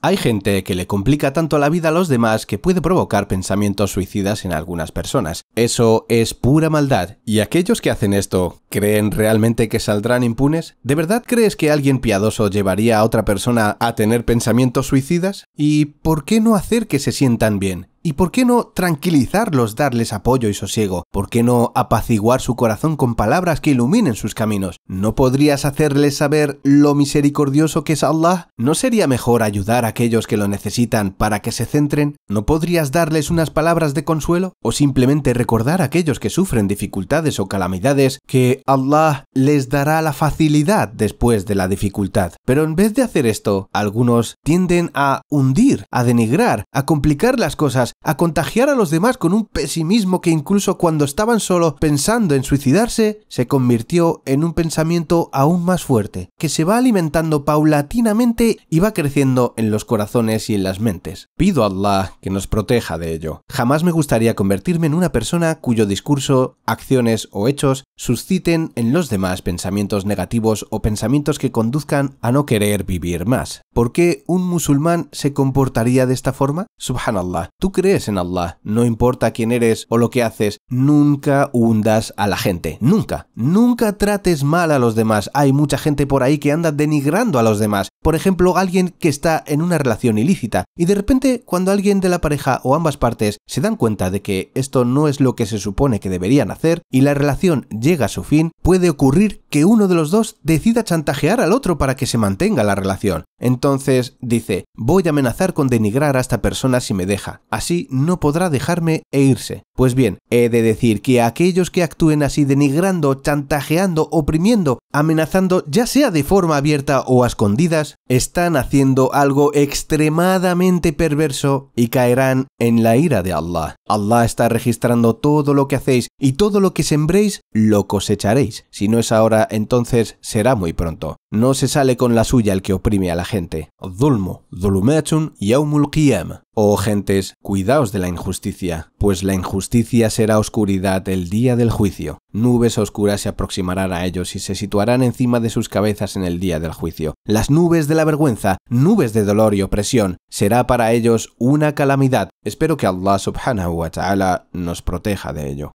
Hay gente que le complica tanto la vida a los demás que puede provocar pensamientos suicidas en algunas personas. Eso es pura maldad. ¿Y aquellos que hacen esto creen realmente que saldrán impunes? ¿De verdad crees que alguien piadoso llevaría a otra persona a tener pensamientos suicidas? ¿Y por qué no hacer que se sientan bien? ¿Y por qué no tranquilizarlos, darles apoyo y sosiego? ¿Por qué no apaciguar su corazón con palabras que iluminen sus caminos? ¿No podrías hacerles saber lo misericordioso que es Allah? ¿No sería mejor ayudar a aquellos que lo necesitan para que se centren? ¿No podrías darles unas palabras de consuelo? ¿O simplemente recordar a aquellos que sufren dificultades o calamidades que Allah les dará la facilidad después de la dificultad? Pero en vez de hacer esto, algunos tienden a hundir, a denigrar, a complicar las cosas a contagiar a los demás con un pesimismo que incluso cuando estaban solo pensando en suicidarse, se convirtió en un pensamiento aún más fuerte, que se va alimentando paulatinamente y va creciendo en los corazones y en las mentes. Pido a Allah que nos proteja de ello. Jamás me gustaría convertirme en una persona cuyo discurso, acciones o hechos susciten en los demás pensamientos negativos o pensamientos que conduzcan a no querer vivir más. ¿Por qué un musulmán se comportaría de esta forma? Subhanallah crees en Allah, no importa quién eres o lo que haces, nunca hundas a la gente, nunca, nunca trates mal a los demás. Hay mucha gente por ahí que anda denigrando a los demás. Por ejemplo, alguien que está en una relación ilícita y de repente cuando alguien de la pareja o ambas partes se dan cuenta de que esto no es lo que se supone que deberían hacer y la relación llega a su fin, puede ocurrir que uno de los dos decida chantajear al otro para que se mantenga la relación. Entonces dice, voy a amenazar con denigrar a esta persona si me deja no podrá dejarme e irse. Pues bien, he de decir que aquellos que actúen así denigrando, chantajeando, oprimiendo amenazando ya sea de forma abierta o a escondidas, están haciendo algo extremadamente perverso y caerán en la ira de Allah. Allah está registrando todo lo que hacéis y todo lo que sembréis lo cosecharéis. Si no es ahora, entonces será muy pronto. No se sale con la suya el que oprime a la gente. Dulmo, y yaumul qiyam. Oh gentes, cuidaos de la injusticia, pues la injusticia será oscuridad el día del juicio. Nubes oscuras se aproximarán a ellos y se situarán encima de sus cabezas en el día del juicio. Las nubes de la vergüenza, nubes de dolor y opresión, será para ellos una calamidad. Espero que Allah subhanahu wa ta'ala nos proteja de ello.